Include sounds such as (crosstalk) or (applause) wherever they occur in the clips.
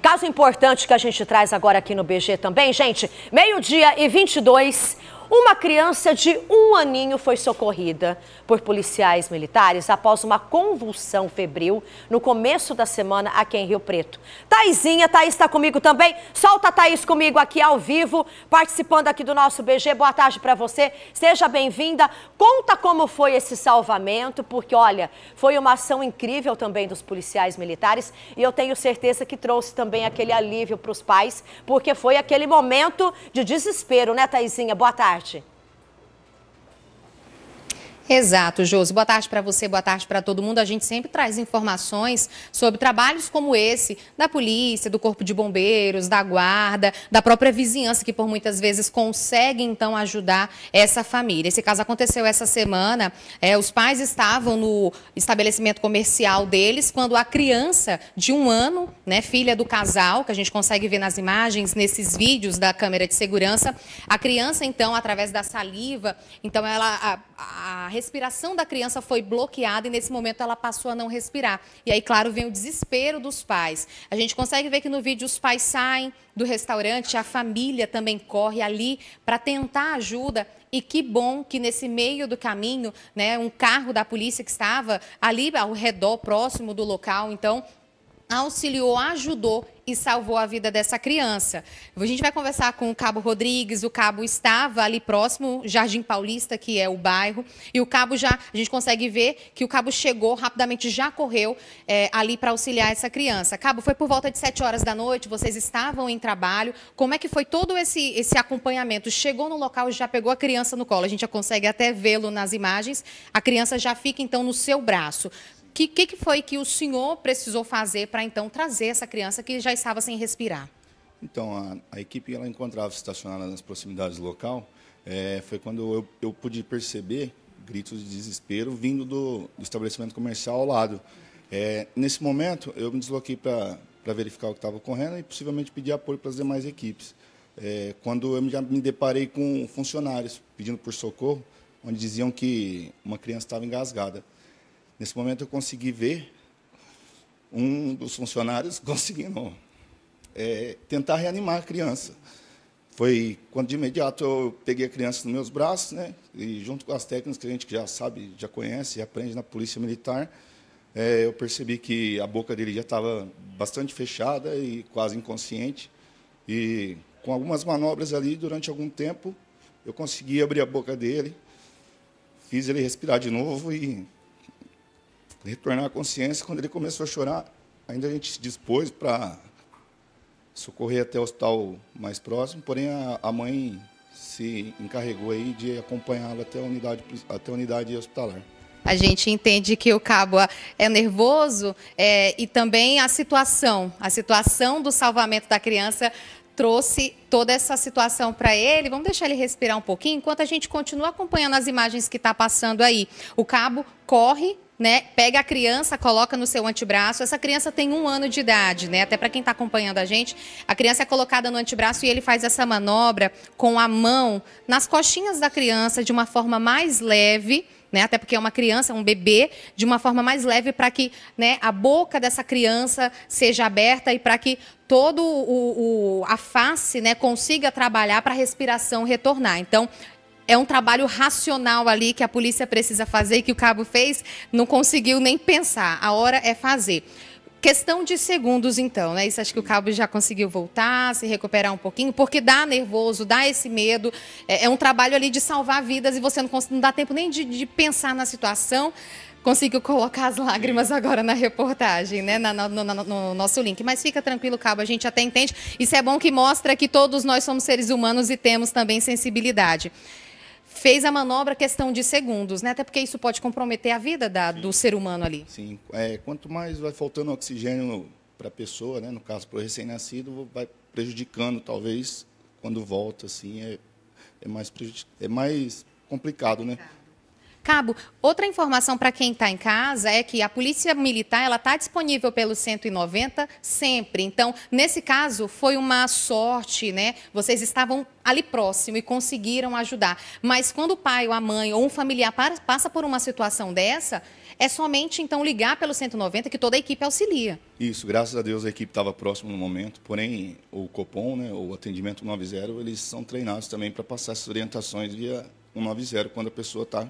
Caso importante que a gente traz agora aqui no BG também, gente, meio-dia e 22, uma criança de um aninho foi socorrida por policiais militares após uma convulsão febril no começo da semana aqui em Rio Preto. Taizinha, Thaís está comigo também. Solta a Thaís comigo aqui ao vivo, participando aqui do nosso BG. Boa tarde para você. Seja bem-vinda. Conta como foi esse salvamento, porque olha, foi uma ação incrível também dos policiais militares e eu tenho certeza que trouxe também aquele alívio para os pais, porque foi aquele momento de desespero, né, Taizinha? Boa tarde. piace Exato, Josi. Boa tarde para você, boa tarde para todo mundo. A gente sempre traz informações sobre trabalhos como esse da polícia, do corpo de bombeiros, da guarda, da própria vizinhança que por muitas vezes consegue então ajudar essa família. Esse caso aconteceu essa semana. É, os pais estavam no estabelecimento comercial deles quando a criança de um ano, né, filha do casal, que a gente consegue ver nas imagens, nesses vídeos da câmera de segurança, a criança então através da saliva, então ela a, a respiração da criança foi bloqueada e nesse momento ela passou a não respirar. E aí, claro, vem o desespero dos pais. A gente consegue ver que no vídeo os pais saem do restaurante, a família também corre ali para tentar ajuda. E que bom que nesse meio do caminho, né, um carro da polícia que estava ali ao redor, próximo do local, então auxiliou, ajudou e salvou a vida dessa criança. A gente vai conversar com o Cabo Rodrigues, o Cabo estava ali próximo, Jardim Paulista, que é o bairro, e o Cabo já, a gente consegue ver que o Cabo chegou rapidamente, já correu é, ali para auxiliar essa criança. Cabo, foi por volta de 7 horas da noite, vocês estavam em trabalho, como é que foi todo esse, esse acompanhamento? Chegou no local, já pegou a criança no colo, a gente já consegue até vê-lo nas imagens, a criança já fica então no seu braço que, que, que foi que o senhor precisou fazer para então trazer essa criança que já estava sem respirar? Então, a, a equipe ela encontrava estacionada nas proximidades do local. É, foi quando eu, eu, pude perceber gritos de desespero vindo do, do estabelecimento comercial ao lado. É, nesse momento, eu me desloquei para verificar o que estava ocorrendo e possivelmente pedir apoio para as demais equipes. É, quando eu já me deparei com funcionários pedindo por socorro, onde diziam que uma criança estava engasgada. Nesse momento eu consegui ver um dos funcionários (laughs) conseguindo é, tentar reanimar a criança. Foi quando de imediato eu peguei a criança nos meus braços, né? E junto com as técnicas que a gente já sabe, já conhece e aprende na polícia militar, é, eu percebi que a boca dele já estava bastante fechada e quase inconsciente. E com algumas manobras ali, durante algum tempo, eu consegui abrir a boca dele, fiz ele respirar de novo e retornar à consciência. Quando ele começou a chorar, ainda a gente se dispôs para socorrer até o hospital mais próximo, porém a, a mãe se encarregou aí de acompanhá-lo até a unidade até a unidade hospitalar. A gente entende que o cabo é nervoso é, e também a situação, a situação do salvamento da criança trouxe toda essa situação para ele. Vamos deixar ele respirar um pouquinho enquanto a gente continua acompanhando as imagens que está passando aí. O cabo corre né? Pega a criança, coloca no seu antebraço. Essa criança tem um ano de idade, né? Até para quem está acompanhando a gente, a criança é colocada no antebraço e ele faz essa manobra com a mão nas costinhas da criança de uma forma mais leve. Né? Até porque é uma criança, é um bebê, de uma forma mais leve para que né, a boca dessa criança seja aberta e para que toda o, o, a face né, consiga trabalhar para a respiração retornar. Então, é um trabalho racional ali que a polícia precisa fazer e que o cabo fez, não conseguiu nem pensar. A hora é fazer. Questão de segundos, então, né? Isso acho que o cabo já conseguiu voltar, se recuperar um pouquinho, porque dá nervoso, dá esse medo. É, é um trabalho ali de salvar vidas e você não, não dá tempo nem de, de pensar na situação conseguiu colocar as lágrimas agora na reportagem, né? Na, no, no, nosso link. Mas fica tranquilo, Cabo, a gente até entende. Isso é bom que mostra que todos nós somos seres humanos e temos também sensibilidade fez a manobra questão de segundos, né? Até porque isso pode comprometer a vida da, do ser humano ali. Sim. É, quanto mais vai faltando oxigênio para a pessoa, né? No caso, para o recém-nascido, vai prejudicando, talvez, quando volta, assim, é, é mais, é mais complicado, né? Tá cabo. Outra informação para quem está em casa é que a polícia militar ela está disponível pelo 190 sempre. Então, nesse caso, foi uma sorte, né? Vocês estavam ali próximo e conseguiram ajudar. Mas quando o pai ou a mãe ou um familiar passa por uma situação dessa, é somente então ligar pelo 190 que toda a equipe auxilia. Isso, graças a Deus a equipe estava próxima no momento, porém o Copom, né, o atendimento 90, eles são treinados também para passar essas orientações via 190 quando a pessoa está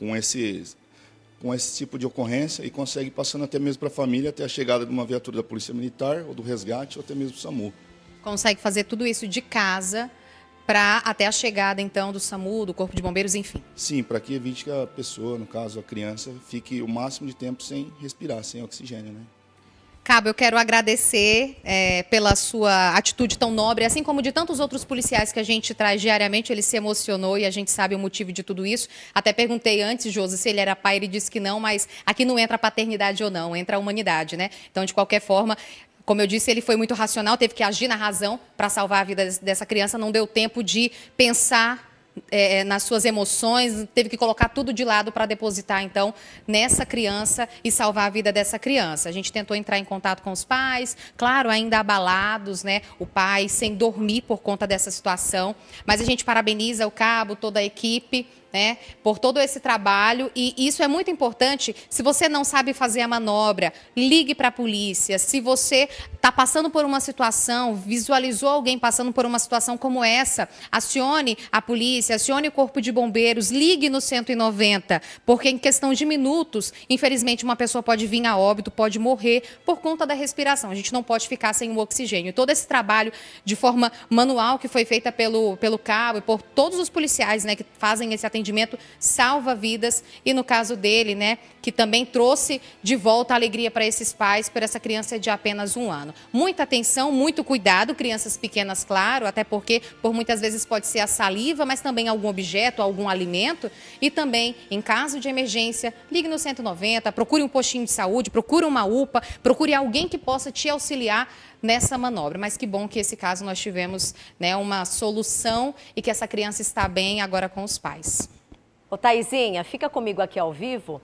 com esse, com esse tipo de ocorrência e consegue passando até mesmo para a família até a chegada de uma viatura da Polícia Militar ou do resgate ou até mesmo do SAMU. Consegue fazer tudo isso de casa para até a chegada então do SAMU, do Corpo de Bombeiros, enfim. Sim, para que evite que a pessoa, no caso a criança, fique o máximo de tempo sem respirar, sem oxigênio, né? Cabo, eu quero agradecer é, pela sua atitude tão nobre, assim como de tantos outros policiais que a gente traz diariamente. Ele se emocionou e a gente sabe o motivo de tudo isso. Até perguntei antes, Josi, se ele era pai, ele disse que não, mas aqui não entra a paternidade ou não, entra a humanidade, né? Então, de qualquer forma, como eu disse, ele foi muito racional, teve que agir na razão para salvar a vida dessa criança, não deu tempo de pensar é, é, nas suas emoções, teve que colocar tudo de lado para depositar, então, nessa criança e salvar a vida dessa criança. A gente tentou entrar em contato com os pais, claro, ainda abalados, né? O pai sem dormir por conta dessa situação, mas a gente parabeniza o cabo, toda a equipe né, por todo esse trabalho e isso é muito importante. Se você não sabe fazer a manobra, ligue para a polícia. Se você está passando por uma situação, visualizou alguém passando por uma situação como essa, acione a polícia, acione o corpo de bombeiros, ligue no 190, porque em questão de minutos, infelizmente, uma pessoa pode vir a óbito, pode morrer por conta da respiração. A gente não pode ficar sem o oxigênio. Todo esse trabalho de forma manual que foi feita pelo, pelo cabo e por todos os policiais né, que fazem esse atendimento atendimento salva vidas e no caso dele, né, que também trouxe de volta a alegria para esses pais, para essa criança de apenas um ano. Muita atenção, muito cuidado, crianças pequenas, claro, até porque por muitas vezes pode ser a saliva, mas também algum objeto, algum alimento. E também, em caso de emergência, ligue no 190, procure um postinho de saúde, procure uma UPA, procure alguém que possa te auxiliar nessa manobra. Mas que bom que esse caso nós tivemos né, uma solução e que essa criança está bem agora com os pais. Ô Taizinha, fica comigo aqui ao vivo.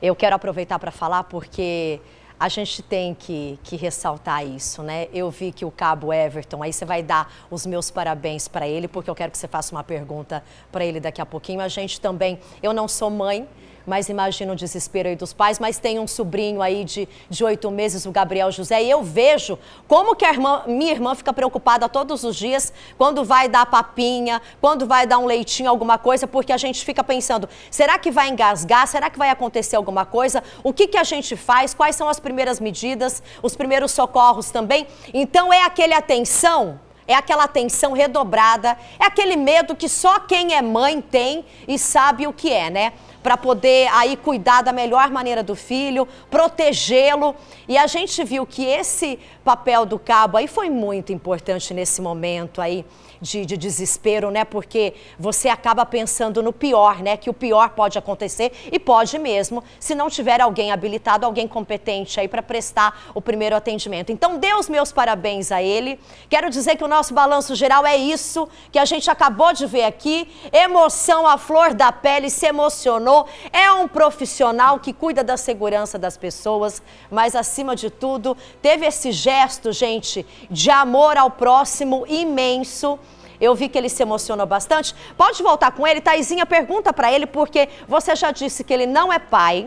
Eu quero aproveitar para falar porque a gente tem que, que, ressaltar isso, né? Eu vi que o cabo Everton, aí você vai dar os meus parabéns para ele, porque eu quero que você faça uma pergunta para ele daqui a pouquinho. A gente também, eu não sou mãe, mas imagino o desespero aí dos pais. Mas tem um sobrinho aí de oito meses, o Gabriel José, e eu vejo como que a irmã, minha irmã fica preocupada todos os dias quando vai dar papinha, quando vai dar um leitinho, alguma coisa, porque a gente fica pensando, será que vai engasgar? Será que vai acontecer alguma coisa? O que, que a gente faz? Quais são as primeiras medidas? Os primeiros socorros também? Então é aquele atenção é aquela atenção redobrada, é aquele medo que só quem é mãe tem e sabe o que é, né? para poder aí cuidar da melhor maneira do filho, protegê-lo. E a gente viu que esse papel do cabo aí foi muito importante nesse momento aí de, de desespero, né? Porque você acaba pensando no pior, né? Que o pior pode acontecer e pode mesmo, se não tiver alguém habilitado, alguém competente aí para prestar o primeiro atendimento. Então, dê os meus parabéns a ele. Quero dizer que o nosso balanço geral é isso que a gente acabou de ver aqui. Emoção à flor da pele, se emocionou é um profissional que cuida da segurança das pessoas, mas acima de tudo, teve esse gesto, gente, de amor ao próximo imenso. Eu vi que ele se emocionou bastante. Pode voltar com ele, Taizinha, pergunta para ele porque você já disse que ele não é pai,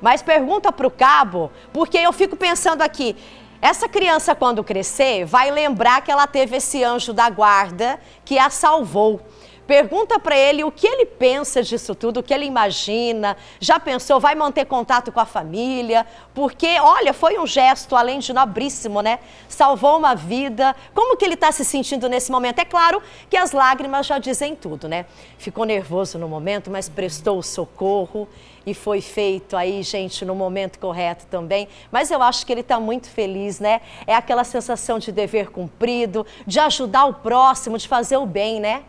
mas pergunta para o cabo, porque eu fico pensando aqui, essa criança, quando crescer, vai lembrar que ela teve esse anjo da guarda que a salvou. Pergunta para ele o que ele pensa disso tudo, o que ele imagina. Já pensou, vai manter contato com a família? Porque, olha, foi um gesto, além de nobríssimo, né? Salvou uma vida. Como que ele está se sentindo nesse momento? É claro que as lágrimas já dizem tudo, né? Ficou nervoso no momento, mas prestou o socorro e foi feito aí, gente, no momento correto também. Mas eu acho que ele está muito feliz, né? É aquela sensação de dever cumprido, de ajudar o próximo, de fazer o bem, né?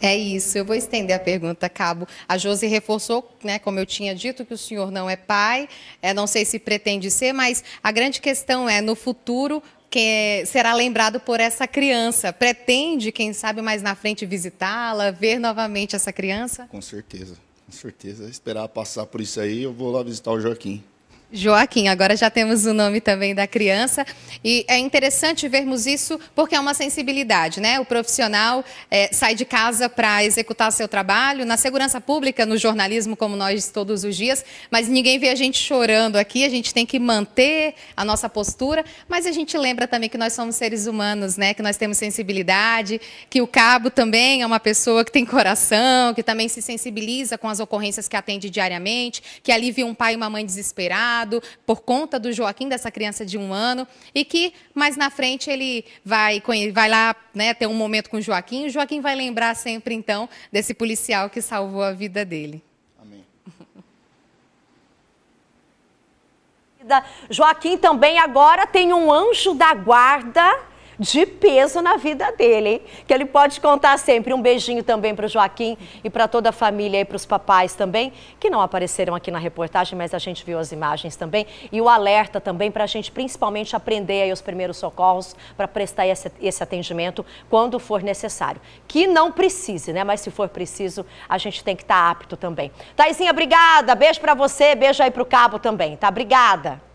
É isso, eu vou estender a pergunta, Cabo. A Josi reforçou, né, como eu tinha dito, que o senhor não é pai, é, não sei se pretende ser, mas a grande questão é, no futuro, que será lembrado por essa criança. Pretende, quem sabe, mais na frente visitá-la, ver novamente essa criança? Com certeza, com certeza. Esperar passar por isso aí, eu vou lá visitar o Joaquim. Joaquim, agora já temos o nome também da criança e é interessante vermos isso porque é uma sensibilidade, né? O profissional é, sai de casa para executar seu trabalho na segurança pública, no jornalismo, como nós todos os dias, mas ninguém vê a gente chorando aqui, a gente tem que manter a nossa postura, mas a gente lembra também que nós somos seres humanos, né? Que nós temos sensibilidade, que o cabo também é uma pessoa que tem coração, que também se sensibiliza com as ocorrências que atende diariamente, que alivia um pai e uma mãe desesperados por conta do Joaquim, dessa criança de um ano, e que mais na frente ele vai, vai lá né, ter um momento com o Joaquim, e o Joaquim vai lembrar sempre, então, desse policial que salvou a vida dele. (laughs) Joaquim também agora tem um anjo da guarda de peso na vida dele, hein? Que ele pode contar sempre. Um beijinho também para o Joaquim e para toda a família e para os papais também, que não apareceram aqui na reportagem, mas a gente viu as imagens também. E o alerta também para a gente principalmente aprender aí os primeiros socorros para prestar esse, esse atendimento quando for necessário. Que não precise, né? Mas se for preciso, a gente tem que estar tá apto também. Taizinha, obrigada. Beijo para você, beijo aí para o Cabo também, tá? Obrigada.